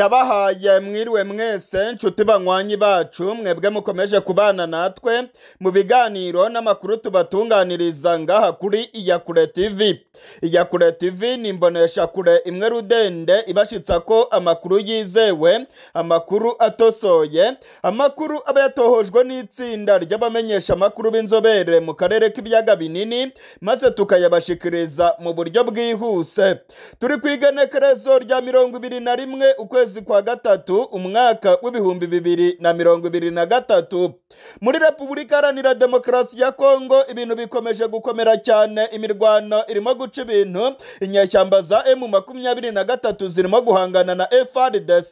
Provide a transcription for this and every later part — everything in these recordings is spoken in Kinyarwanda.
ndabahaye mwiriwe mwese nshuti banywanyi bacu mwebwe mukomeje kubana natwe mu biganiro n'amakuru tubatunganiriza ngaha kuri iyakure tv iyakure tv ni imboneshakure imwe rudende ibashitsa ko amakuru yizewe amakuru atosoye amakuru aba yatohojwe n'itsinda ry'abamenyeshamakuru b'inzobere mu karere k'ibiyaga binini maze tukayabashikiriza mu buryo bwihuse turi ku igenekerezo rya mirongo ibiri na rimwe ukwezi kwezi kwa gatatu umwaka w'ibihumbi bibiri na mirongo ibiri na gatatu muri repubulika iharanira demokarasi ya kongo ibintu bikomeje gukomera cyane imirwano irimo guca ibintu inyeshyamba za emu makumyabiri na gatatu zirimo guhangana na frdc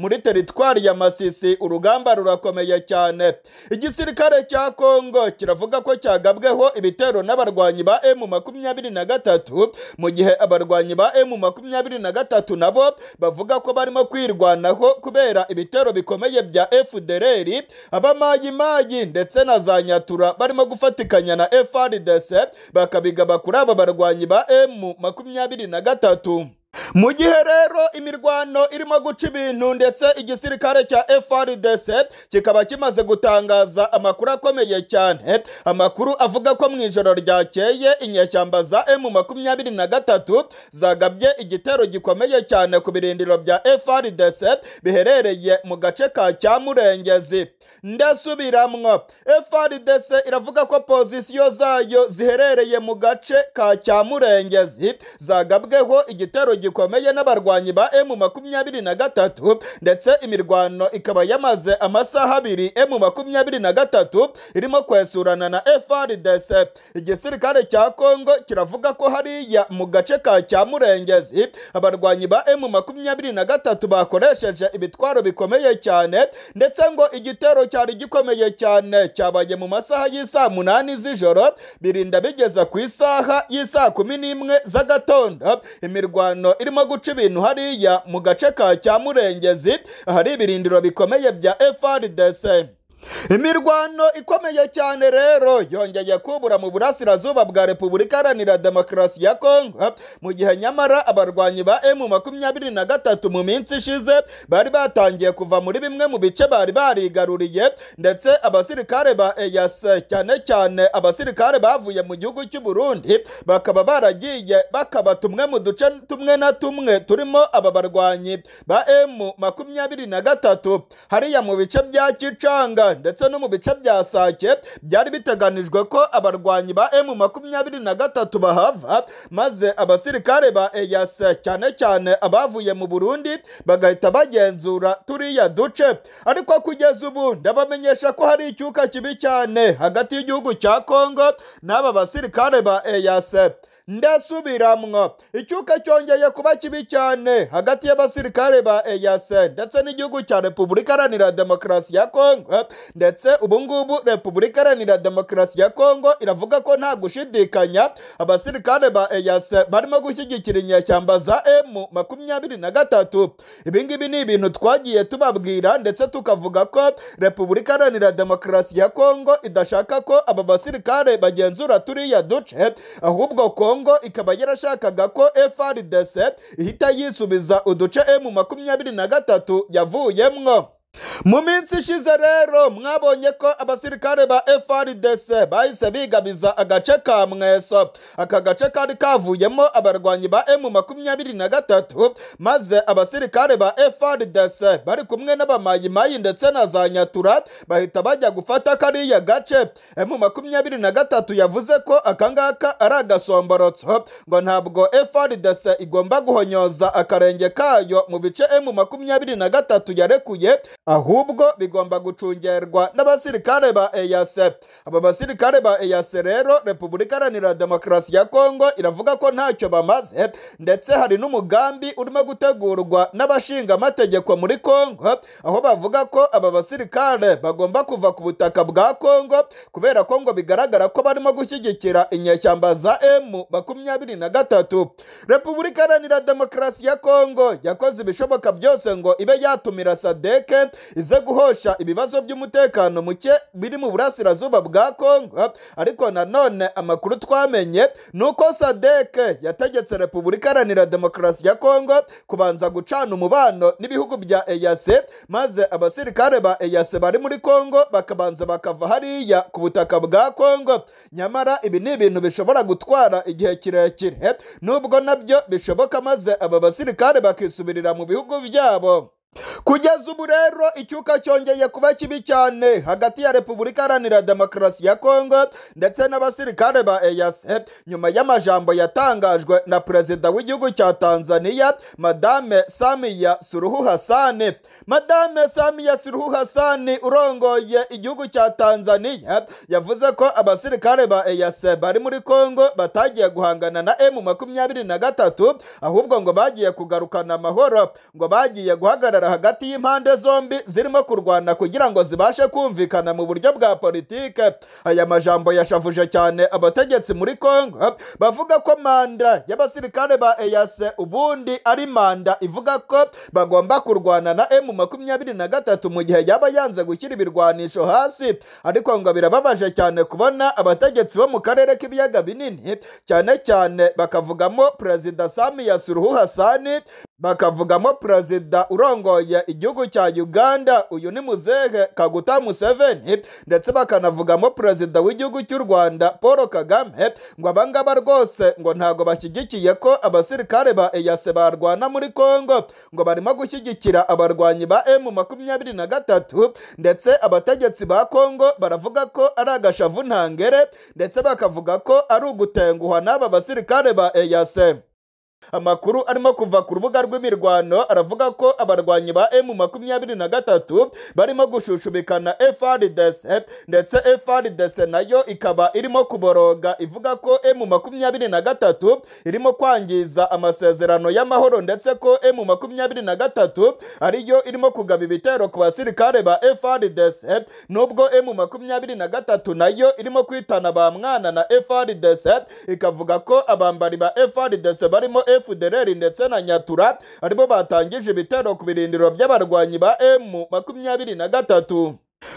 muri teritwari ya masisi urugamba rurakomeye cyane igisirikare cya kongo kiravuga ko cyagabweho ibitero n'abarwanyi ba emu makumyabiri na gatatu mu gihe abarwanyi ba emu makumyabiri na gatatu nabo bavuga ko barimo kwirwanaho kubera ibitero bikomeye bya fdr abamayimayi ndetse na za nyatura barimo gufatikanya na frdc bakabigaba kuri aba barwanyi ba m makumyabiri na gatatu mu gihe rero imirwano irimo guca ibintu ndetse igisirikare cya FRDC kikaba kimaze gutangaza amakuru akomeye cyane amakuru avuga ko mu ijoro ryakeye inyeshyamba za M makumyabiri na gatatu zagabye igitero gikomeye cyane ku birindiro bya FRDC biherereye mu gace ka Cyamurengezi ndasubiramwo FRDC iravuga ko pozisiyo zayo ziherereye mu gace ka Cyamurengezi zagabweho igitero gikomeye n'abarwanyi ba emu makumyabiri na gatatu ndetse imirwano ikaba yamaze amasaha abiri emu makumyabiri na gatatu irimo kwesurana na frdc igisirikare cya kongo kiravuga ko hariya mu gace ka cya Murengezi abarwanyi ba emu makumyabiri na gatatu bakoresheje ibitwaro bikomeye cyane ndetse ngo igitero cyari gikomeye cyane cyabaye mu masaha y'isaa munani z'ijoro birinda bigeza ku isaha y'isaa kumi n'imwe z'agatondo imirwano irimo guca ibintu hariya mu gace ka cya murengezi hari ibirindiro bikomeye bya frdc imirwano ikomeye cyane rero yongeye kubura mu burasirazuba bwa repubulika iharanira demokarasi ya kongo mu gihe nyamara abarwanyi ba emu makumyabiri na gatatu mu minsi ishize bari batangiye kuva muri bimwe mu bice bari barigaruriye ndetse abasirikare ba eyase cyane cyane abasirikare bavuye mu gihugu cy'u Burundi bakaba baragiye bakaba tumwe mu duce tumwe na tumwe turimo aba barwanyi ba emu makumyabiri na gatatu hariya mu bice bya kicanga ndetse no mu bice bya sake byari biteganijwe ko abarwanyi ba emu makumyabiri na gatatu bahava maze abasirikare ba eyase cyane cyane abavuye mu burundi bagahita bagenzura turiya duce ariko kugeza ubu ndabamenyesha ko hari icyuka kibi cyane hagati y'igihugu cya Congo n'aba basirikare ba eyase ndasubiramwo icyuka cyongeye kuba kibi cyane hagati y'abasirikare ba eyase ndetse n'igihugu cya repubulika iharanira demokarasi ya Congo. ndetse ubu ngubu repubulika iharanira demokarasi ya kongo iravuga ko nta gushidikanya abasirikare ba eyase barimo gushyigikira inyeshyamba za emu makumyabiri na gatatu ibi ngibi ni ibintu twagiye tubabwira ndetse tukavuga ko repubulika iharanira demokarasi ya kongo idashaka ko aba basirikare bagenzura turiya duce ahubwo kongo ikaba yarashakaga ko frdc ihita yisubiza uduce emu makumyabiri na gatatu yavuyemo. mu minsi ishize rero mwabonye ko abasirikare ba FRDC bahise bigabiza agace ka mweso aka gace kari kavuyemo abarwanyi ba M makumyabiri na gatatu maze abasirikare ba FRDC bari kumwe n'abamayimayi ndetse na za nyatura bahita bajya gufata kariya gace M makumyabiri na gatatu yavuze ko akangaka ari agasomborotso ngo ntabwo FRDC igomba guhonyoza akarenge kayo mu bice M makumyabiri na gatatu yarekuye ahubwo bigomba gucungerwa n'abasirikare ba EAC aba basirikare ba EAC rero Repubulika Iharanira Demokarasi ya Kongo iravuga ko ntacyo bamaze ndetse hari n'umugambi urimo gutegurwa n'abashinga amategeko muri Kongo aho bavuga ko aba basirikare bagomba kuva ku butaka bwa Kongo kubera ko ngo bigaragara ko barimo gushyigikira inyeshyamba za M makumyabiri na gatatu Repubulika Iharanira Demokarasi ya Kongo yakoze ibishoboka byose ngo ibe yatumira Sadeke ize guhosha ibibazo by'umutekano muke biri mu burasirazuba bwa kongo ariko nanone amakuru twamenye ni uko sadeke yategetse repubulika iharanira demokarasi ya kongo kubanza gucana umubano n'ibihugu bya eyase maze abasirikare ba eyase bari muri kongo bakabanza bakava hariya ku butaka bwa kongo nyamara ibi ni ibintu bishobora gutwara igihe kirekire nubwo nabyo bishoboka maze aba basirikare bakisubirira mu bihugu byabo kugeza ubu rero icyuka cyongeye kuba kibi cyane hagati ya repubulika iharanira demokarasi ya kongo ndetse n'abasirikare ba eyase nyuma y'amajambo yatangajwe na perezida w'igihugu cya tanzania madame samiya suruhu hasani madame samiya suruhu hasani urongoye igihugu cya tanzania yavuze ko abasirikare ba eac bari muri kongo batagiye guhangana na emu makumyabiri na gatatu ahubwo ngo bagiye kugarukana amahoro ngo bagiye guhagarara intambara hagati y'impande zombi zirimo kurwana kugira ngo zibashe kumvikana mu buryo bwa politiki aya majambo yashavuje cyane abategetsi muri Congo bavuga ko manda y'abasirikare ba eyase ubundi ari manda ivuga ko bagomba kurwana na emu makumyabiri na gatatu mu gihe yaba yanze gushyira ibirwanisho hasi ariko ngo birababaje cyane kubona abategetsi bo mu karere k'ibiyaga binini cyane cyane bakavugamo perezida sami yasuruhu hasani bakavugamo perezida urongoye igihugu cya uganda uyu ni muzehe kaguta museveni ndetse bakanavugamo perezida w'igihugu cy'u rwanda paul kagame ngo abangaba rwose ngo ntabwo bashyigikiye ko abasirikare ba eyase e barwana muri congo ngo barimo gushyigikira abarwanyi ba emu makumyabiri na gatatu ndetse abategetsi ba congo baravuga ko ari agashavu ntangere ndetse bakavuga ko ari ugutenguha n'aba basirikare ba eyase amakuru arimo kuva ku rubuga rw'imirwano aravuga ko abarwanyi ba emu makumyabiri na gatatu barimo gushushubikana frdc ndetse frdc nayo ikaba irimo kuboroga ivuga ko emu makumyabiri na gatatu irimo kwangiza amasezerano y'amahoro ndetse ko emu makumyabiri na gatatu ariyo irimo kugaba ibitero ku basirikare ba frdc nubwo emu makumyabiri na gatatu nayo irimo kwitana ba mwana na frdc ikavuga ko abambari ba frdc barimo fdr ndetse na nyatura aribo batangije ibitero ku birindiro by'abarwanyi ba M, makumyabiri na gatatu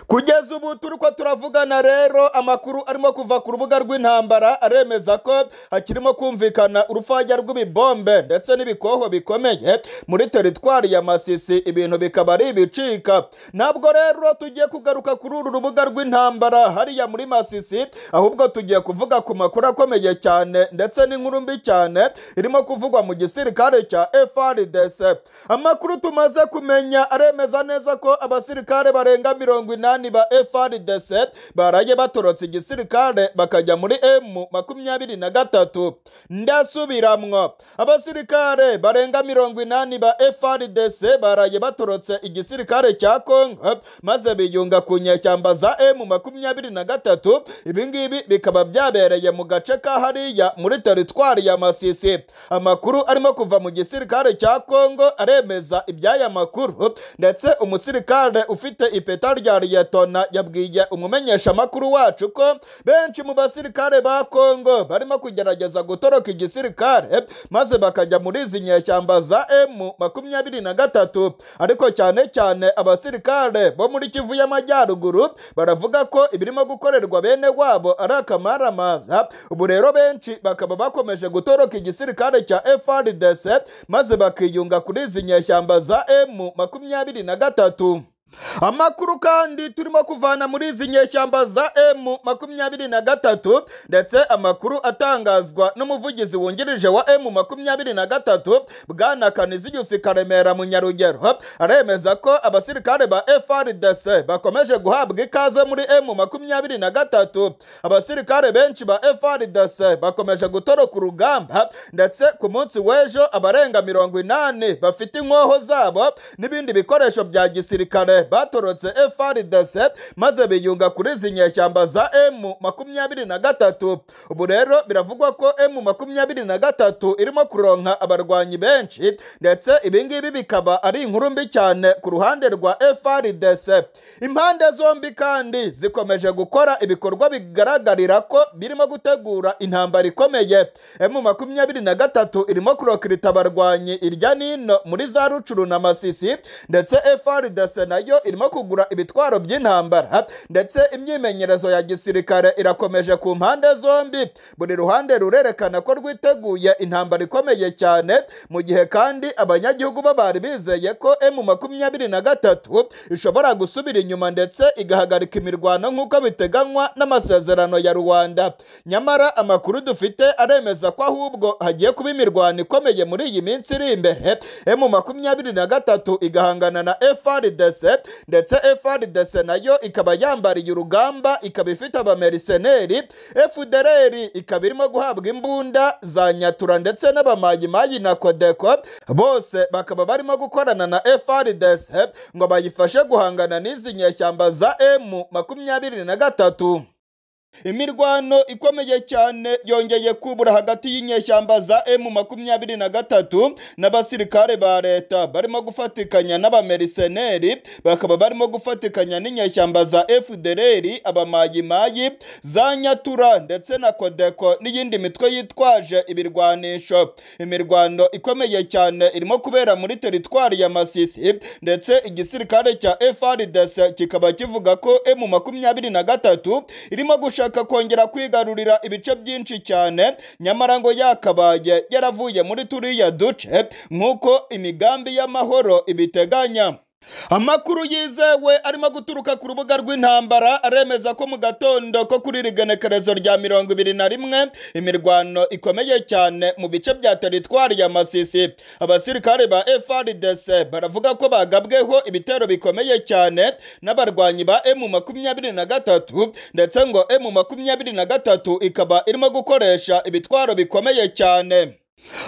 kugeza ubu turi ko turavugana rero amakuru arimo kuva ku rubuga rw'intambara aremeza ko hakirimo kumvikana urufajya rw'ibibombe ndetse n'ibikoho bikomeye muri teritwari ya masisi ibintu bikaba ari ibicika ntabwo rero tugiye kugaruka kuri uru rubuga rw'intambara hariya muri masisi ahubwo tugiye kuvuga ku makuru akomeye cyane ndetse n'inkuru mbi cyane irimo kuvugwa mu gisirikare cya FRDC amakuru tumaze kumenya aremeza neza ko abasirikare barenga mirongo inani barani ba FRDC baraye batorotse igisirikare bakajya muri M makumyabiri na gatatu ndasubiramwo abasirikare barenga mirongo inani ba FRDC baraye batorotse igisirikare cya Congo maze biyunga ku nyeshyamba za M makumyabiri na gatatu ibingibi bikaba byabereye mu gace k'ahariya muri teritwari ya Masisi amakuru arimo kuva mu gisirikare cya Congo aremeza ibyaya makuru ndetse umusirikare ufite ipeta rya Liyetona yabwiye umumenyesha makuru wacu ko benshi mu basirikare ba Kongo barimo kugerageza gutoroka igisirikare maze bakajya muri izi nyeshyamba za M makumyabiri na gatatu ariko cyane cyane abasirikare bo muri Kivu y'Amajyaruguru baravuga ko ibirimo gukorerwa bene wabo ari akamaramaza ubu rero benshi bakaba bakomeje gutoroka igisirikare cya FRDC maze bakiyunga kuri izi nyeshyamba za M makumyabiri na gatatu amakuru kandi turimo kuvana muri izi nyeshyamba za emu makumyabiri na gatatu ndetse amakuru atangazwa n'umuvugizi wungirije wa emu makumyabiri na gatatu bwana kaniziyusi karemera mu nyarugero aremeza ko abasirikare ba frdc bakomeje guhabwa ikaze muri emu makumyabiri na gatatu abasirikare benshi ba frdc bakomeje gutoroka urugamba ndetse ku munsi w'ejo abarenga mirongo inani bafite inkoho zabo n'ibindi bikoresho bya gisirikare batorotse efaridese maze biyunga kuri izi nyeshyamba za emu makumyabiri na gatatu ubu rero biravugwa ko emu makumyabiri na gatatu irimo kuronka abarwanyi benshi ndetse ibingibi bikaba ari inkuru mbi cyane ku ruhande rwa efaridese impande zombi kandi zikomeje gukora ibikorwa bigaragarira ko birimo gutegura intambara ikomeye emu makumyabiri na gatatu irimo kurokirita abarwanyi irya n'ino muri za rucuru na masisi ndetse efaridese nayo nayo irimo kugura ibitwaro by'intambara ndetse imyimenyerezo ya gisirikare irakomeje ku mpande zombi buri ruhande rurerekana ko rwiteguye intambara ikomeye cyane mu gihe kandi abanyagihugu bo bari bizeye ko emu makumyabiri na gatatu ishobora gusubira inyuma ndetse igahagarika imirwano nk'uko biteganywa n'amasezerano ya rwanda nyamara amakuru dufite aremeza ko ahubwo hagiye kuba imirwano ikomeye muri iyi minsi iri imbere emu makumyabiri na gatatu igahangana na frdc ndetse FRDC nayo ikaba yambariye urugamba ikaba ifite abameriseneri FDLR ikaba irimo guhabwa imbunda za nyatura ndetse n'abamayimayi na kodeko bose bakaba barimo gukorana na FRDC ngo bayifashe guhangana n'izi nyeshyamba za M makumyabiri na gatatu imirwano ikomeye cyane yongeye kubura hagati y'inyeshyamba za emu makumyabiri na gatatu n'abasirikare ba leta barimo gufatikanya n'abameriseneri bakaba barimo gufatikanya n'inyeshyamba za efudereri abamayimayi za nyatura ndetse na kodeko n'iyindi mitwe yitwaje ibirwanisho imirwano ikomeye cyane irimo kubera muri teritwari ya masisi ndetse igisirikare cya frdc kikaba kivuga ko emu makumyabiri na gatatu irimo gushaka agashaka kongera kwigarurira ibice byinshi cyane nyamara ngo yakabaye yaravuye muri turiya duce nk'uko imigambi y'amahoro ibiteganya amakuru yizewe arimo guturuka ku rubuga rw'intambara aremeza ko mu gatondo ko kuri iri rya mirongo ibiri na rimwe imirwano ikomeye cyane mu bice bya teritwari ya masisi abasirikare ba frdc baravuga ko bagabweho ibitero bikomeye cyane n'abarwanyi ba emu makumyabiri na gatatu ndetse ngo emu makumyabiri na gatatu ikaba irimo gukoresha ibitwaro bikomeye cyane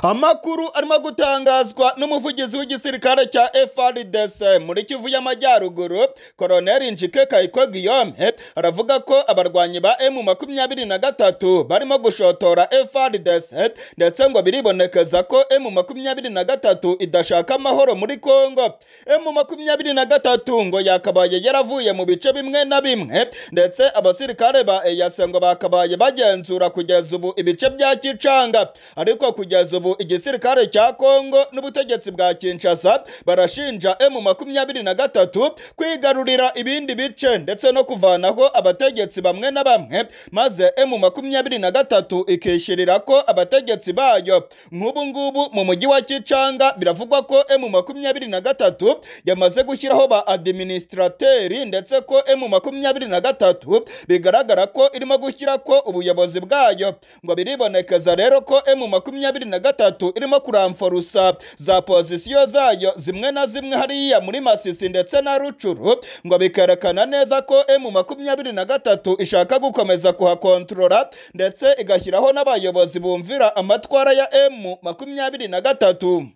amakuru arimo gutangazwa n'umuvugizi w'igisirikare cya FRDC muri Kivu y'Amajyaruguru Colonel Njike Kayiko Guillaume aravuga ko abarwanyi ba makumyabiri na gatatu barimo gushotora FRDC ndetse ngo biribonekeza ko makumyabiri na gatatu idashaka amahoro muri Congo Kongo M23 ngo yakabaye yaravuye mu bice bimwe na bimwe ndetse abasirikare ba EAC ngo bakabaye bagenzura kugeza ubu ibice bya Kicanga ariko kugeza kugeza ubu igisirikare cya kongo n'ubutegetsi bwa kinshasa barashinja emu makumyabiri na gatatu kwigarurira ibindi bice ndetse no kuvanaho abategetsi bamwe na bamwe maze emu 23 na gatatu ikishyirira ko abategetsi bayo nk'ubu ngubu mu mujyi wa kicanga biravugwa ko emu makumyabiri yamaze gushyiraho ba administrateri ndetse ko M23 bigaragara ko irimo gushyira ko ubuyobozi bwayo ngo biribonekeza rero ko m 23 na gatatu irimo kuramforusa za pozisiyo zayo zimwe na zimwe hariya muri masisi ndetse na rucuru ngo bikerekana neza ko emu makumyabiri na gatatu ishaka gukomeza kuhakontorora ndetse igashyiraho n'abayobozi bumvira amatwara ya emu makumyabiri na gatatu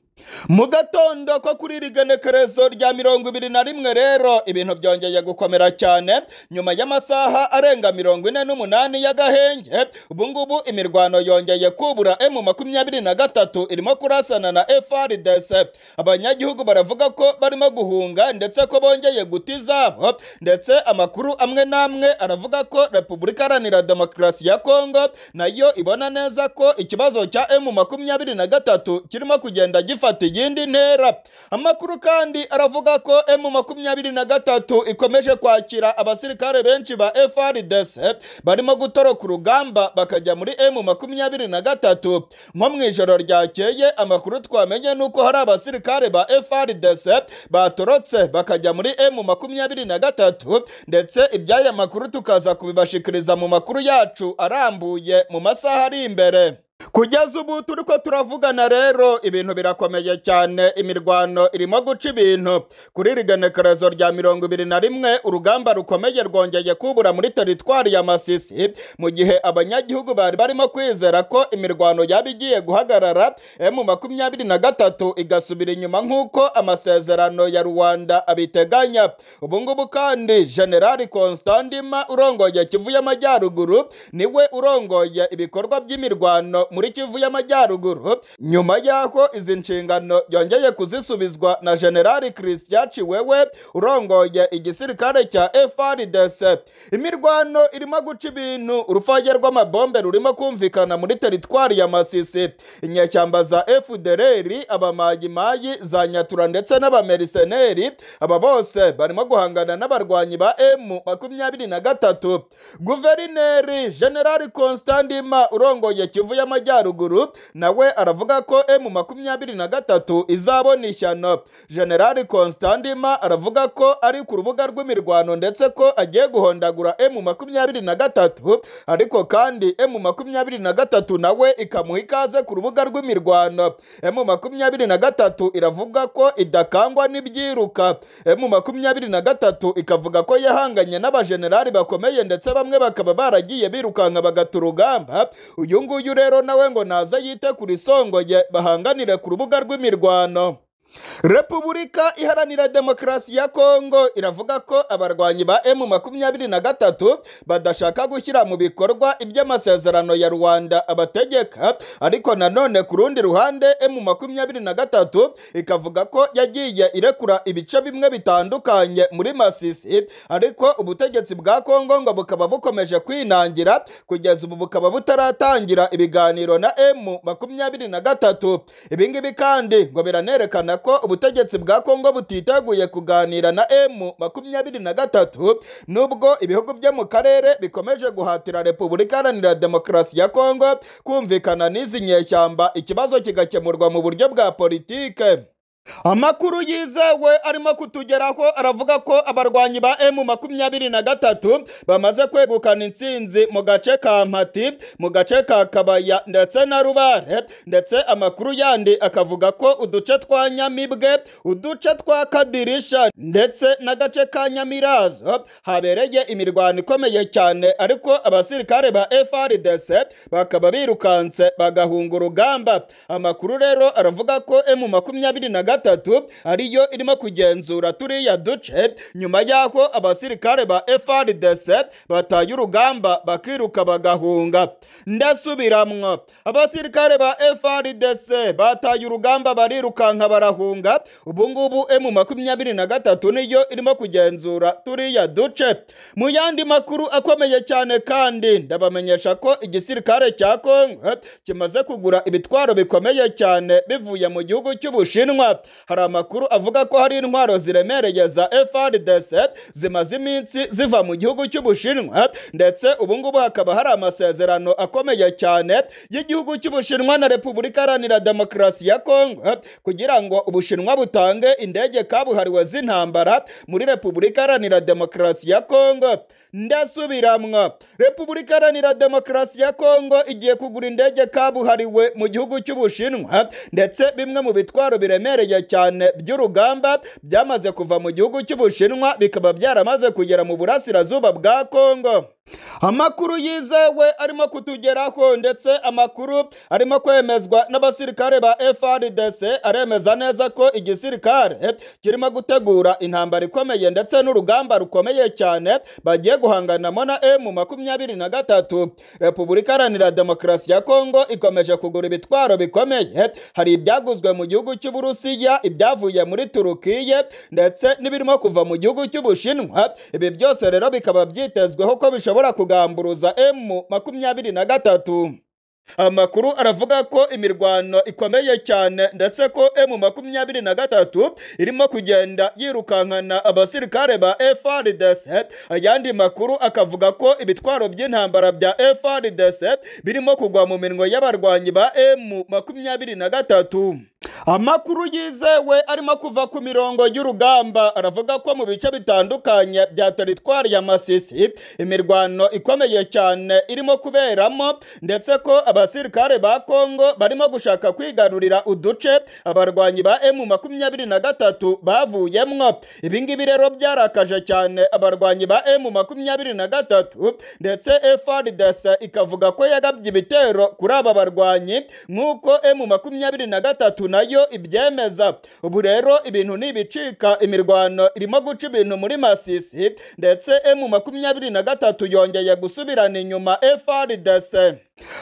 mu gatondo ko kuri iri genekerezo rya mirongo ibiri na rimwe rero ibintu byongeye gukomera cyane nyuma y'amasaha arenga mirongo ine n'umunani y'agahenge ubungubu imirwano yongeye kubura emu makumyabiri na gatatu irimo kurasana na FRDC abanyagihugu baravuga ko barimo guhunga ndetse ko bongeye guta izabo ndetse amakuru amwe n'amwe aravuga ko repubulika iharanira demokarasi ya kongo nayo ibona neza ko ikibazo cya emu makumyabiri na gatatu kirimo kugenda gifu ifata iyindi ntera amakuru kandi aravuga ko emu makumyabiri na gatatu ikomeje kwakira abasirikare benshi ba FRDC barimo gutoroka urugamba bakajya muri emu makumyabiri na gatatu nko mu ijoro ryakeye amakuru twamenye ni uko hari abasirikare ba FRDC batorotse bakajya muri emu makumyabiri na gatatu ndetse iby'aya makuru tukaza kubibashikiriza mu makuru yacu arambuye mu masaha ari imbere kugeza ubu turi ko turavugana rero ibintu birakomeye cyane imirwano irimo guca ibintu kuri iri genekerezo rya mirongo ibiri na rimwe urugamba rukomeye rwongeye kubura muri teritwari ya masisi mu gihe abanyagihugu bari barimo kwizera ko imirwano yaba igiye guhagarara eh, mu makumyabiri na gatatu igasubira inyuma nk'uko amasezerano ya rwanda abiteganya ubungubu ngubu kandi generali constantima urongoye kivu y'amajyaruguru niwe urongoye ibikorwa by'imirwano muri kivu y'amajyaruguru nyuma y'aho izi nshingano yongeye kuzisubizwa na generali christian ciwewe urongoye igisirikare cya frdc imirwano irimo guca ibintu urufaya rw'amabombe rurimo kumvikana muri teritwari ya masisi inyeshyamba za fdr abamayimayi za nyatura ndetse n'abameriseneri aba bose barimo guhangana n'abarwanyi ba m makumyabiri na gatatu guverineri generali constantima urongoye kivu y'amajyaruguru y'amajyaruguru nawe aravuga ko emu makumyabiri na gatatu izabona ishyano generali constantima aravuga ko ari ku rubuga rw'imirwano ndetse ko agiye guhondagura emu makumyabiri na gatatu ariko kandi emu makumyabiri na gatatu nawe ikamuha ikaze ku rubuga rw'imirwano emu makumyabiri na gatatu iravuga ko idakangwa n'ibyiruka emu makumyabiri na gatatu ikavuga ko yahanganye n'abajenerali bakomeye ndetse bamwe bakaba baragiye birukanka bagata urugamba uyu nguyu rero nawe ngo naza yite ku risongoye bahanganire ku rubuga rw'imirwano repubulika iharanira demokarasi ya kongo iravuga ko abarwanyi ba emu makumyabiri na gatatu badashaka gushyira mu bikorwa iby'amasezerano ya rwanda abategeka ariko nanone ku rundi ruhande emu makumyabiri na gatatu ikavuga ko yagiye irekura ibice bimwe bitandukanye muri masisi ariko ubutegetsi bwa kongo ngo bukaba bukomeje kwinangira kugeza ubu bukaba butaratangira ibiganiro na emu makumyabiri na gatatu ibingibi kandi ngo biranerekana ko ubutegetsi bwa kongo butiteguye kuganira na emu makumyabiri na gatatu nubwo ibihugu byo mu karere bikomeje guhatira repubulika iharanira demokarasi ya kongo kumvikana n'izi nyeshyamba ikibazo kigakemurwa mu buryo bwa politiki. amakuru yizewe arimo kutugeraho aravuga ko abarwanyi ba emu makumyabiri na gatatu bamaze kwegukana intsinzi mu gace ka mpati mu gace ka kabaya ndetse na rubare ndetse amakuru yandi akavuga ko uduce twa nyamibwe uduce twa kadirisha ndetse n'agace ka nyamirazo habereye imirwano ikomeye cyane ariko abasirikare ba frdc bakaba birukanse bagahunga urugamba amakuru rero aravuga ko emu makumyabiri na gatatu gatatu ariyo irimo kugenzura turiya duce nyuma y'aho abasirikare ba FRDC bataye urugamba bakiruka bagahunga ndasubiramwo abasirikare ba FRDC bataye urugamba barirukanka barahunga ubu ngubu M makumyabiri na gatatu niyo irimo kugenzura turiya duce mu yandi makuru akomeye cyane kandi ndabamenyesha ko igisirikare cya Kongo kimaze kugura ibitwaro bikomeye cyane bivuye mu gihugu cy'Ubushinwa hari amakuru avuga ko hari intwaro ziremereye za FRDC zimaze iminsi ziva mu gihugu cy'Ubushinwa ndetse ubu ngubu hakaba hari amasezerano akomeye cyane y'igihugu cy'Ubushinwa na Repubulika Iharanira Demokarasi ya Kongo kugira ngo Ubushinwa butange indege kabuhariwe z'intambara muri Repubulika Iharanira Demokarasi ya Kongo ndasubiramwa repubulika iharanira demokarasi ya kongo igiye kugura indege kabuhariwe mu gihugu cy'ubushinwa ndetse bimwe mu bitwaro biremereye cyane by'urugamba byamaze kuva mu gihugu cy'ubushinwa bikaba byaramaze kugera mu burasirazuba bwa kongo amakuru yizewe arimo kutugeraho ndetse amakuru arimo kwemezwa n'abasirikare ba FRDC aremeza neza ko igisirikare kirimo gutegura intambara ikomeye ndetse n'urugamba rukomeye cyane bagiye guhanganamo na M makumyabiri na gatatu Repubulika Iharanira Demokarasi ya Kongo ikomeje kugura ibitwaro bikomeye hari ibyaguzwe mu gihugu cy'Uburusiya ibyavuye muri Turukiye ndetse n'ibirimo kuva mu gihugu cy'Ubushinwa ibi byose rero bikaba byitezweho ko bishobora gishobora kugamburuza emu makumyabiri na gatatu amakuru aravuga ko imirwano ikomeye cyane ndetse ko emu makumyabiri na gatatu irimo kugenda yirukankana abasirikare ba FRDC ayandi makuru akavuga ko ibitwaro by'intambara bya FRDC birimo kugwa mu minwe y'abarwanyi ba emu makumyabiri na gatatu amakuru yizewe arimo kuva ku mirongo y'urugamba aravuga ko mu bice bitandukanye bya teritwari ya masisi imirwano ikomeye cyane irimo kuberamo ndetse ko abasirikare ba kongo barimo gushaka kwigarurira uduce abarwanyi ba emu makumyabiri na gatatu bavuyemo ibi ngibi rero byarakaje cyane abarwanyi ba emu makumyabiri na gatatu ndetse frdc ikavuga ko yagabye ibitero kuri aba barwanyi nk'uko emu makumyabiri na gatatu nayo ibyemeza ubu rero ibintu nibicika imirwano irimo guca ibintu muri masisi ndetse emu makumyabiri na gatatu yongeye gusubirana inyuma efari dese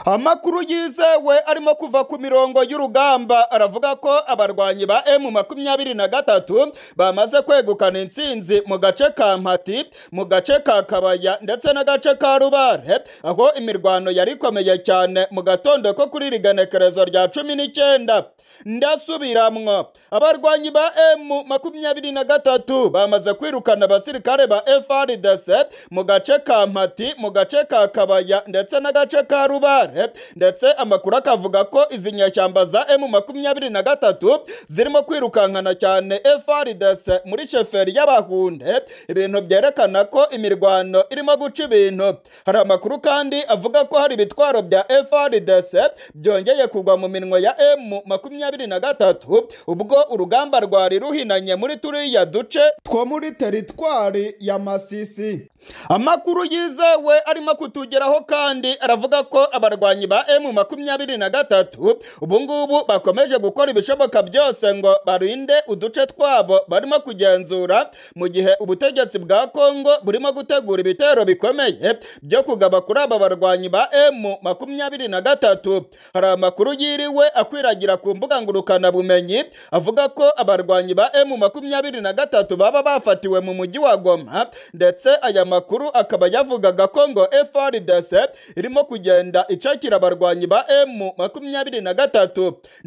amakuru yizewe arimo kuva ku mirongo y'urugamba aravuga ko abarwanyi ba emu makumyabiri na gatatu bamaze kwegukana intsinzi mu gace ka mpati mu gace ka kabaya ndetse n'agace ka rubare aho imirwano yari ikomeye cyane mu gatondo ko kuri rigenekerezo rya cumi n'icyenda ndasubiramwo abarwanyi ba emu makumyabiri na gatatu bamaze kwirukana abasirikare ba frdc mu gace ka mpati mu gace ka kabaya ndetse n'agace ka rubare n'ububare ndetse amakuru akavuga ko izi nyashyamba za emu makumyabiri na gatatu zirimo kwirukankana cyane FARDC muri sheferi y'abahunde ibintu byerekana ko imirwano irimo guca ibintu hari amakuru kandi avuga ko hari ibitwaro bya FARDC byongeye kugwa mu minwa ya emu makumyabiri na gatatu ubwo urugamba rwari ruhinanye muri turiya duce two muri teritwari ya masisi amakuru yizewe arimo kutugeraho kandi aravuga ko abarwanyi ba emu makumyabiri na gatatu ubungubu bakomeje gukora ibishoboka byose ngo barinde uduce twabo barimo kugenzura mu gihe ubutegetsi bwa kongo burimo gutegura ibitero bikomeye byo kugaba kuri aba barwanyi ba emu makumyabiri na gatatu hari amakuru yiriwe akwiragira ku mbuga ngurukanabumenyi avuga ko abarwanyi ba emu makumyabiri na gatatu baba bafatiwe mu mujyi wa goma ndetse aya makuru akaba yavugaga ko ngo FRDC irimo kugenda icakira abarwanyi ba M makumyabiri na gatatu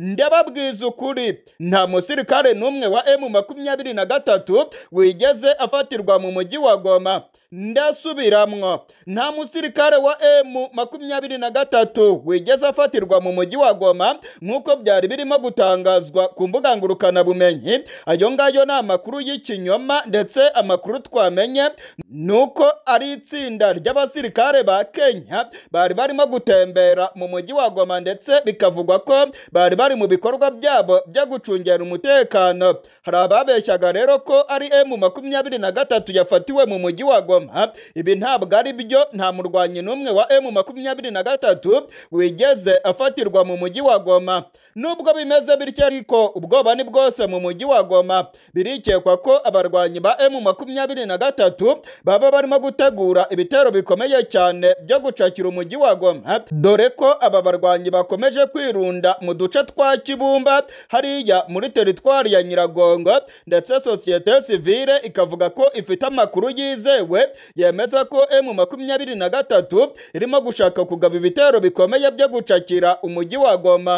ndababwiza ukuri nta musirikare n'umwe wa M makumyabiri na gatatu wigeze afatirwa mu mujyi wa Goma ndasubiramwo nta musirikare wa emu makumyabiri na gatatu wigeze afatirwa mu mujyi wa goma nk'uko byari birimo gutangazwa ku mbuga ngurukanabumenyi ayo ngayo ni amakuru y'ikinyoma ndetse amakuru twamenye ni uko ari itsinda ry'abasirikare ba kenya bari barimo gutembera mu mujyi wa goma ndetse bikavugwa ko bari bari mu bikorwa byabo byo gucungera umutekano hari ababeshyaga rero ko ari emu makumyabiri na gatatu yafatiwe mu mujyi wa goma goma ibi ntabwo ari byo nta murwanyi n'umwe wa emu makumyabiri na gatatu wigeze afatirwa mu mujyi wa goma nubwo bimeze bityo ariko ubwoba ni bwose mu mujyi wa goma birikekwa ko abarwanyi ba emu makumyabiri na gatatu baba barimo gutegura ibitero bikomeye cyane byo gucakira umujyi wa goma dore ko aba barwanyi bakomeje kwirunda mu duce twa kibumba hariya muri teritwari ya nyiragongo ndetse sosiyete sivile ikavuga ko ifite amakuru yizewe yemeza ko emu makumyabiri na gatatu irimo gushaka kugaba ibitero bikomeye byo gucakira umujyi wa goma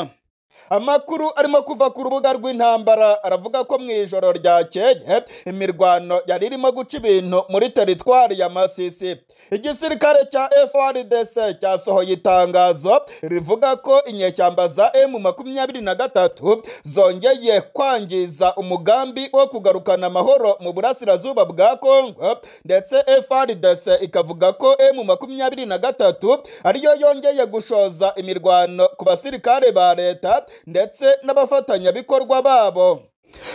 amakuru arimo kuva ku rubuga rw'intambara aravuga ko mu ijoro ryakeye imirwano yari irimo guca ibintu muri teritwari ya masisi igisirikare cya frdc cyasohoye itangazo rivuga ko inyeshyamba za emu makumyabiri na gatatu zongeye kwangiza umugambi wo kugarukana amahoro mu burasirazuba bwa Congo ndetse frdc ikavuga ko emu makumyabiri na gatatu ariyo yongeye gushoza imirwano ku basirikare ba leta ndetse n'abafatanyabikorwa babo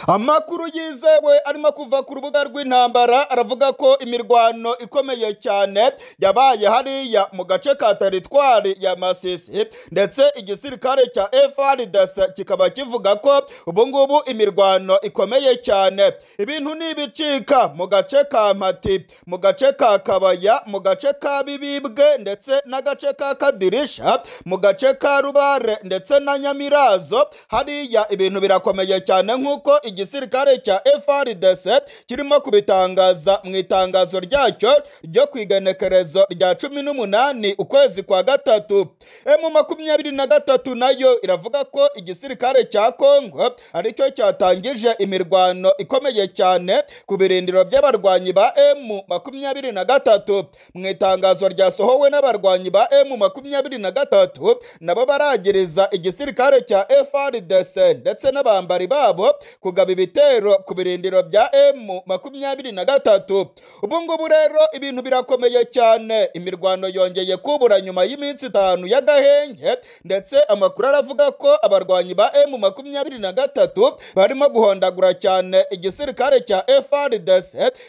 amakuru yizewe arimo kuva ku rubuga rw'intambara aravuga ko imirwano ikomeye cyane yabaye hariya mu gace ka teritwari ya masisi ndetse igisirikare cya efaridasi kikaba kivuga ko ubungubu imirwano ikomeye cyane ibintu n'ibicika mu gace ka mati mu gace ka kabaya mu gace ka bibibwe ndetse n'agace ka kadirisha mu gace ka rubare ndetse na nyamirazo hariya ibintu birakomeye cyane nk'uko nk'uko igisirikare cya FRDC kirimo kubitangaza mu itangazo ryacyo ryo ku igenekerezo rya cumi n'umunani ukwezi kwa gatatu emu makumyabiri na gatatu nayo iravuga ko igisirikare cya Kongo aricyo cyatangije imirwano ikomeye cyane ku birindiro by'abarwanyi ba emu makumyabiri na gatatu mu itangazo ryasohowe n'abarwanyi ba emu makumyabiri na gatatu nabo baragiriza igisirikare cya FRDC ndetse n'abambari babo kugaba ibitero ku birindiro bya emu makumyabiri na gatatu ubu rero ibintu birakomeye cyane imirwano yongeye kubura nyuma y'iminsi itanu y'agahenge ndetse amakuru aravuga ko abarwanyi ba emu makumyabiri na gatatu barimo guhondagura cyane igisirikare cya FRDC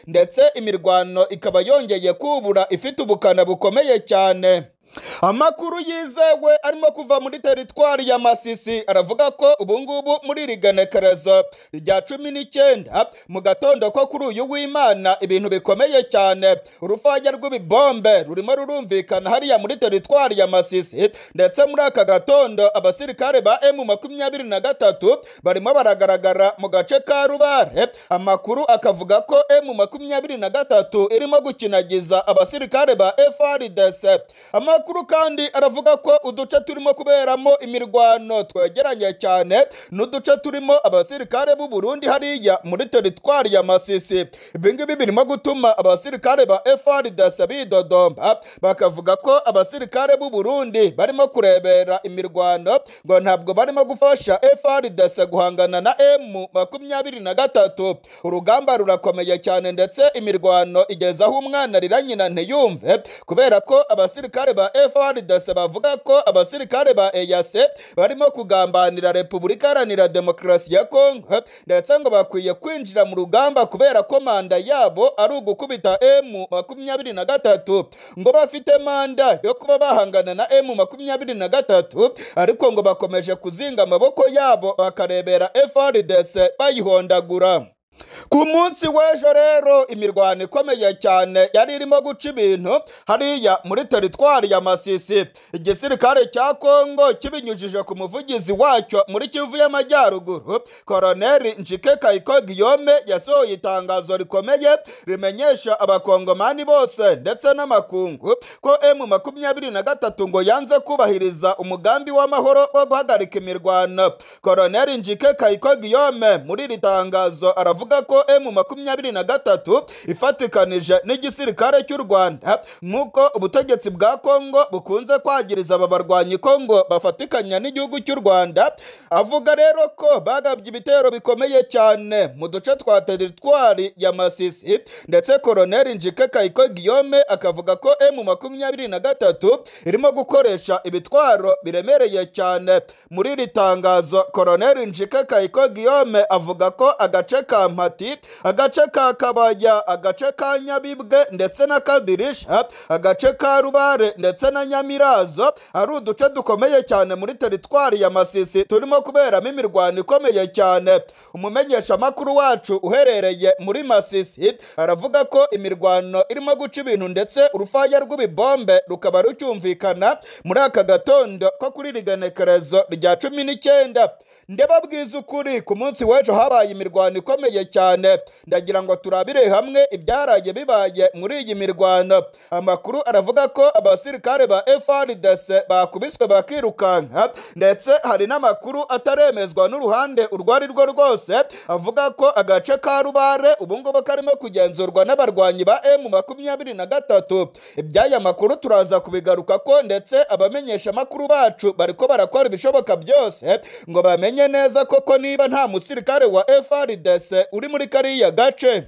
ndetse imirwano ikaba yongeye kubura ifite ubukana bukomeye cyane amakuru yizewe arimo kuva muri teritwari ya masisi aravuga ko ubungubu muri iri rya cumi n'icyenda mu gatondo ko kuri uyu w'imana ibintu bikomeye cyane urufaya rw'ibibombe rurimo rurumvikana hariya muri teritwari ya masisi ndetse muri aka gatondo abasirikare ba emu makumyabiri na gatatu barimo baragaragara mu gace ka rubare amakuru akavuga ko emu makumyabiri na gatatu irimo gukinagiza abasirikare ba frdc amakuru makuru kandi aravuga ko uduce turimo kuberamo imirwano twegeranye cyane n'uduce turimo abasirikare b'u Burundi hariya muri teritwari ya Masisi ibingibi birimo gutuma abasirikare ba FARDC bidodomba bakavuga ko abasirikare b'u Burundi barimo kurebera imirwano ngo ntabwo barimo gufasha FARDC guhangana na M makumyabiri na gatatu urugamba rurakomeye cyane ndetse imirwano igeza aho umwana arira nyina ntiyumve kubera ko abasirikare ba efadese bavuga ko abasirikare ba eyase barimo kugambanira repubulika iharanira demokarasi ya kongo ndetse ngo bakwiye kwinjira mu rugamba kubera ko manda yabo ari ugukubita emu makumyabiri na gatatu ngo bafite manda yo kuba bahangana na emu makumyabiri na gatatu ariko ngo bakomeje kuzinga amaboko yabo bakarebera efadese bayihondagura ku munsi w'ejo rero imirwano ikomeye cyane yari irimo guca ibintu hariya muri teritwari ya masisi igisirikare cya kongo kibinyujije ku muvugizi wacyo muri kivu y'amajyaruguru koroneri njike kayiko giyome yasohoye itangazo rikomeye rimenyesha abakongomani bose ndetse n'amakungu ko emu makumyabiri na gatatu ngo yanze kubahiriza umugambi w'amahoro wo guhagarika imirwano koroneri njike kayiko muri iri tangazo aravuga ko nk'uko emu makumyabiri na gatatu ifatikanije n'igisirikare cy'u rwanda nk'uko ubutegetsi bwa kongo bukunze kwagiriza aba barwanyi kongo bafatikanya n'igihugu cy'u rwanda avuga rero ko bagabye ibitero bikomeye cyane mu duce twa teritwari ya masisi ndetse koroneli njike kayiko guillaume akavuga ko emu makumyabiri na gatatu irimo gukoresha ibitwaro biremereye cyane muri iri tangazo koroneri njike kayiko guillaume avuga ko agace ka mpati ati agace ka kabajya agace ka nyabibwe ndetse na kadirisha agace ka rubare ndetse na nyamirazo ari uduce dukomeye cyane muri teritwari ya masisi turimo kuberamo imirwano ikomeye cyane umumenyeshamakuru wacu uherereye muri masisi aravuga ko imirwano irimo guca ibintu ndetse urufaya rw'ibibombe rukaba rucyumvikana muri aka gatondo ko kuri riganekerezo rya cumi n'icyenda ndeba bwiza ukuri ku munsi w'ejo habaye imirwano ikomeye cyane cyane ndagira ngo turabire hamwe ibyarage bibaye muri iyi mirwano amakuru aravuga ko abasirikare ba FRDC bakubiswe bakirukanka ndetse hari n'amakuru ataremezwa n'uruhande urwo ari rwo rwose avuga ko agace ka rubare ubu ngubu karimo kugenzurwa n'abarwanyi ba M makumyabiri na gatatu iby'aya makuru turaza kubigaruka ko ndetse abamenyeshamakuru bacu ko barakora ibishoboka byose ngo bamenye neza koko niba nta musirikare wa FRDC uri muri muri kariya gace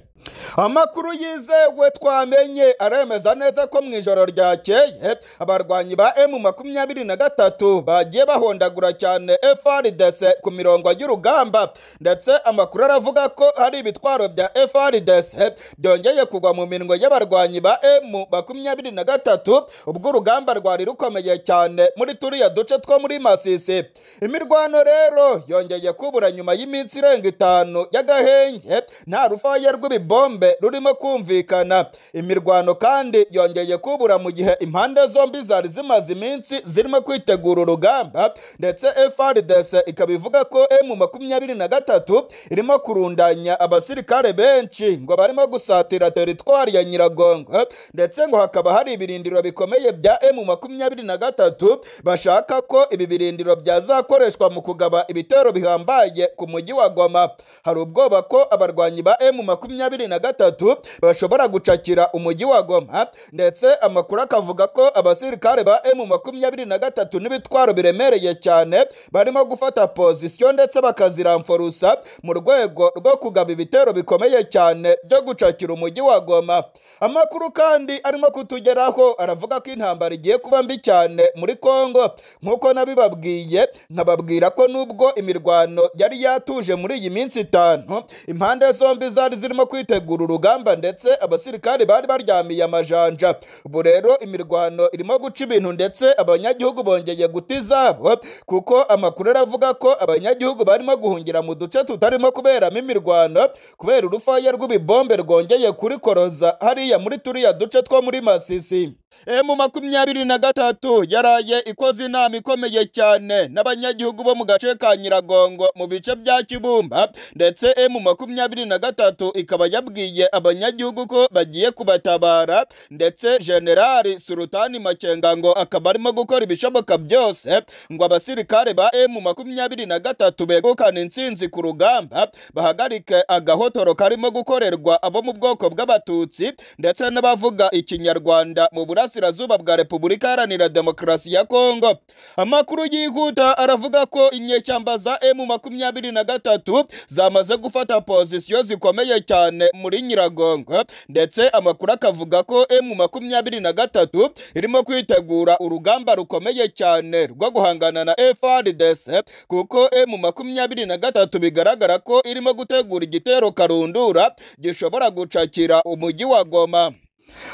amakuru yizewe twamenye aremeza neza ko mu ijoro ryakeye abarwanyi ba emu makumyabiri na gatatu bagiye bahondagura cyane efaridese ku mirongo y'urugamba ndetse amakuru aravuga ko hari ibitwaro bya efaridese byongeye kugwa mu minwe y'abarwanyi ba emu makumyabiri na gatatu ubwo urugamba rwari rukomeye cyane muri turiya duce two muri masisi imirwano rero yongeye kubura nyuma y'iminsi irenga itanu y'agahenge nta rufaya rw'ibibo bombe rurimo kumvikana imirwano kandi yongeye kubura mu gihe impande zombi zari zimaze iminsi zirimo kwitegura urugamba ndetse FRDC ikaba ivuga ko M 23 irimo kurundanya abasirikare benshi ngo barimo gusatira teritwari ya Nyiragongo ndetse ngo hakaba hari ibirindiro bikomeye bya M 23 bashaka ko ibi birindiro byazakoreshwa mu kugaba ibitero bihambaye ku mujyi wa Goma hari ubwoba ko abarwanyi ba M 23 makumyabiri na gatatu bashobora gucakira umujyi wa goma ndetse amakuru akavuga ko abasirikare ba emu makumyabiri na gatatu n'ibitwaro biremereye cyane barimo gufata pozisiyo ndetse bakaziramforusa mu rwego rwo kugaba ibitero bikomeye cyane byo gucakira umujyi wa goma amakuru kandi arimo kutugeraho aravuga ko intambara igiye kuba mbi cyane muri Congo nk'uko nabibabwiye nkababwira ko n'ubwo imirwano yari yatuje muri iyi minsi itanu impande zombi zari zirimo kwita kwitegura urugamba ndetse abasirikari bari baryamiye amajanja ubu rero imirwano irimo guca ibintu ndetse abanyagihugu bongeye guta izabo kuko amakuru aravuga ko abanyagihugu barimo guhungira mu duce tutarimo kuberamo imirwano kubera urufaya rw'ibibombe rwongeye kuri koroza, hariya muri turiya duce two muri masisi emu eh, makumyabiri na gatatu yaraye ikoze inama ikomeye cyane n'abanyagihugu bo mu gace ka nyiragongo mu bice bya kibumba ndetse emu eh, makumyabiri na gatatu ikaba yabwiye abanyagihugu ko bagiye kubatabara ndetse generali surutani makenga ngo akaba arimo gukora ibishoboka byose ngo abasirikare ba emu eh, makumyabiri na gatatu begukana intsinzi ku rugamba bahagarike agahotoro karimo gukorerwa abo mu bwoko bw'abatutsi ndetse n'abavuga ikinyarwanda mu burasirazuba y'Iburasirazuba bwa Repubulika Iharanira Demokarasi ya Kongo. Amakuru yihuta aravuga ko inyeshyamba za M makumyabiri na gatatu zamaze gufata pozisiyo zikomeye cyane muri Nyiragongo ndetse amakuru akavuga ko M makumyabiri na gatatu irimo kwitegura urugamba rukomeye cyane rwo guhangana na FARDC kuko M makumyabiri na gatatu bigaragara ko irimo gutegura igitero karundura gishobora gucakira umujyi wa Goma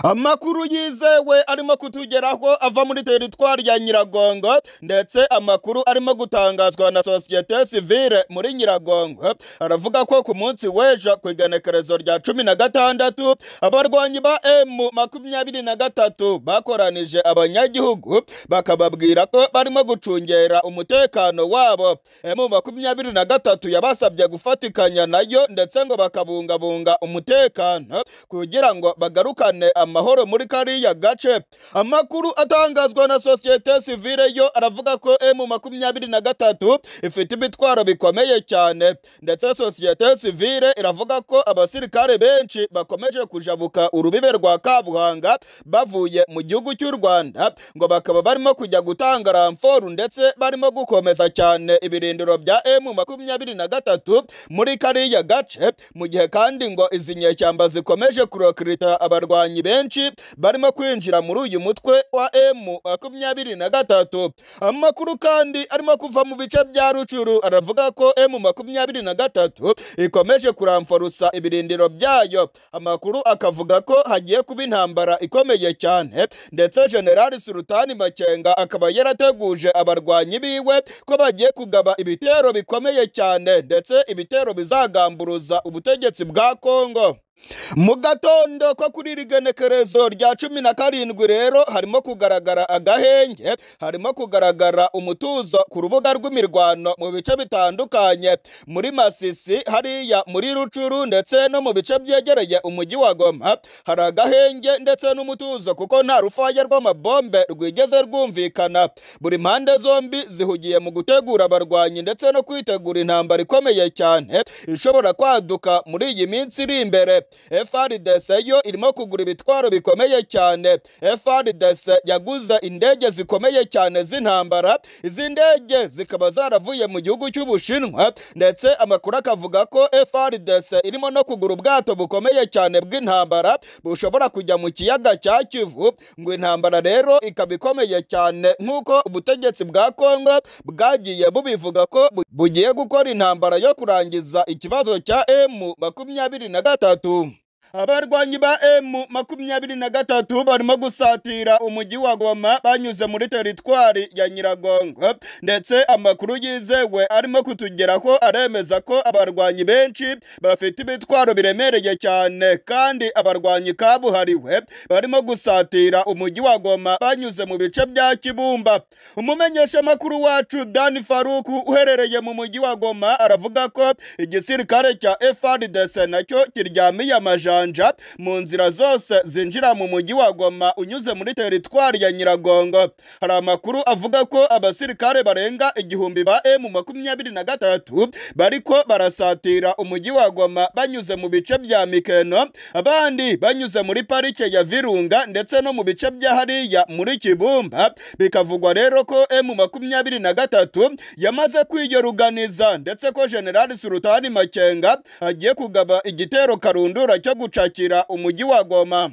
amakuru yizewe arimo kutugeraho ava muri teritwari ya nyiragongo ndetse amakuru arimo gutangazwa na sosiyete sivile muri nyiragongo aravuga ko ku munsi w'ejo ku igenekerezo rya cumi na gatandatu abarwanyi ba emu makumyabiri na gatatu bakoranije abanyagihugu bakababwira ko barimo gucungera umutekano wabo emu makumyabiri na gatatu yabasabye gufatikanya nayo ndetse ngo bakabungabunga umutekano kugira ngo bagarukane cyane amahoro muri kariya gace amakuru atangazwa na sosiyete sivile yo aravuga ko emu makumyabiri na gatatu ifite ibitwaro bikomeye cyane ndetse sosiyete sivile iravuga ko abasirikare benshi bakomeje kujabuka urubibe rwa kabuhanga bavuye mu gihugu cy'u rwanda ngo bakaba barimo kujya gutanga ramforu ndetse barimo gukomeza cyane ibirindiro bya emu makumyabiri na gatatu muri kariya gace mu gihe kandi ngo izi nyeshyamba zikomeje kurokirita abarwanyi n'abakiranyi benshi barimo kwinjira muri uyu mutwe wa emu makumyabiri na gatatu amakuru kandi arimo kuva mu bice bya rucuru aravuga ko emu makumyabiri na gatatu ikomeje kuramfarusa ibirindiro byayo amakuru akavuga ko hagiye kuba intambara ikomeye cyane ndetse generali Sultani makenga akaba yarateguje abarwanyi biwe ko bagiye kugaba ibitero bikomeye cyane ndetse ibitero bizagamburuza ubutegetsi bwa kongo mu gatondo ko kuri iri genekerezo rya cumi na karindwi rero harimo kugaragara agahenge harimo kugaragara umutuzo ku rubuga rw'imirwano mu bice bitandukanye muri masisi hariya muri rucuru ndetse no mu bice byegereye umujyi wa goma hari agahenge ndetse n'umutuzo kuko nta rufaya rw'amabombe rwigeze rwumvikana buri mpande zombi zihugiye mu gutegura abarwanyi ndetse no kwitegura intambara ikomeye cyane ishobora kwaduka muri iyi minsi iri imbere frdc yo irimo kugura ibitwaro bikomeye cyane frdc yaguze indege zikomeye cyane z'intambara izi ndege zikaba zaravuye mu gihugu cy'ubushinwa ndetse amakuru akavuga ko frdc irimo no kugura ubwato bukomeye cyane bw'intambara bushobora kujya mu kiyaga cya kivu ngo intambara rero ikaba ikomeye cyane nk'uko ubutegetsi bwa kongo bwagiye bubivuga ko bugiye gukora intambara yo kurangiza ikibazo cya emu makumyabiri na gatatu abarwanyi ba emu makumyabiri na gatatu barimo gusatira umujyi wa goma banyuze muri teritwari ya nyiragongo ndetse amakuru yizewe arimo kutugeraho aremeza ko abarwanyi benshi bafite ibitwaro biremereye cyane kandi abarwanyi kabuhariwe barimo gusatira umujyi wa goma banyuze mu bice bya kibumba umumenyeshamakuru wacu dani faruku uherereye mu mujyi wa goma aravuga ko igisirikare cya frdc nacyo kiryamiye amajana nyanja mu nzira zose zinjira mu mujyi wa Goma unyuze muri teritwari ya Nyiragongo hari amakuru avuga ko abasirikare barenga igihumbi ba M23 bariko barasatira umujyi wa Goma banyuze mu bice bya Mikeno abandi banyuze muri parike ya Virunga ndetse no mu bice bya hariya muri Kibumba bikavugwa rero ko M23 yamaze kwiyoruganiza ndetse ko General Sultani Makenga agiye kugaba igitero karundura cyo kucakira umujyi wa goma